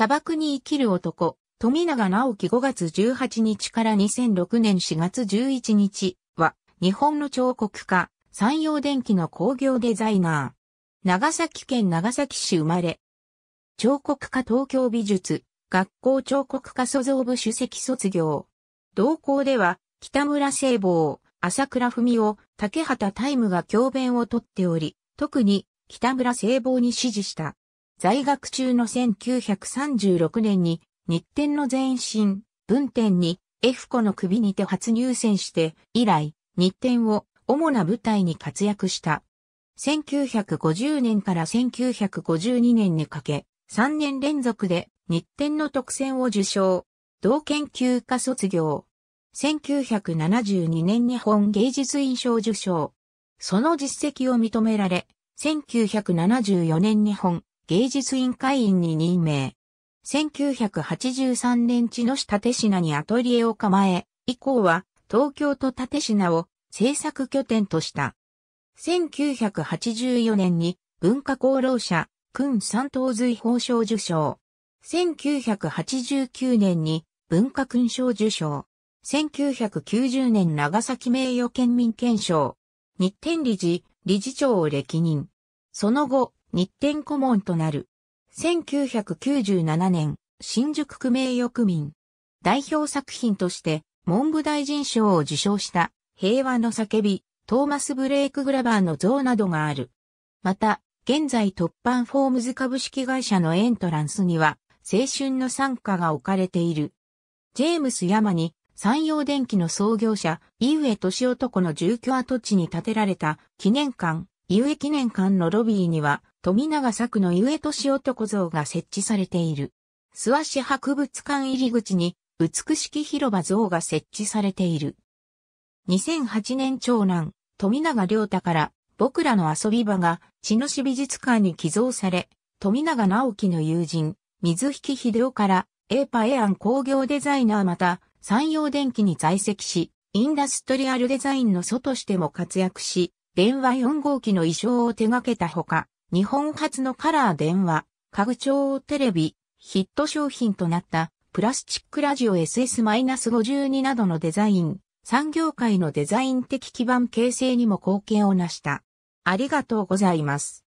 砂漠に生きる男、富永直樹5月18日から2006年4月11日は、日本の彫刻家、山陽電機の工業デザイナー。長崎県長崎市生まれ。彫刻家東京美術、学校彫刻家創造部主席卒業。同校では、北村聖望、朝倉文夫、竹畑タイムが教鞭をとっており、特に北村聖望に指示した。在学中の1936年に日展の前身、文展に F 子の首にて初入選して以来、日展を主な舞台に活躍した。1950年から1952年にかけ、3年連続で日展の特選を受賞。同研究科卒業。1972年日本芸術院賞受賞。その実績を認められ、1974年日本芸術委員会員に任命。1983年地の市立品にアトリエを構え、以降は東京と立品を制作拠点とした。1984年に文化功労者、君三等随法賞受賞。1989年に文化勲章受賞。1990年長崎名誉県民憲章。日展理事、理事長を歴任。その後、日展顧問となる。1997年、新宿区名誉区民。代表作品として、文部大臣賞を受賞した、平和の叫び、トーマス・ブレイク・グラバーの像などがある。また、現在突版フォームズ株式会社のエントランスには、青春の参加が置かれている。ジェームス・ヤマに、山陽電機の創業者、井上敏男の住居跡地に建てられた記念館、井上記念館のロビーには、富永作のゆえとし男像が設置されている。諏訪市博物館入り口に、美しき広場像が設置されている。2008年長男、富永良太から、僕らの遊び場が、茅野市美術館に寄贈され、富永直樹の友人、水引秀夫から、エーパエアン工業デザイナーまた、山陽電機に在籍し、インダストリアルデザインの祖としても活躍し、電話4号機の衣装を手掛けたほか、日本初のカラー電話、家具調テレビ、ヒット商品となったプラスチックラジオ SS-52 などのデザイン、産業界のデザイン的基盤形成にも貢献をなした。ありがとうございます。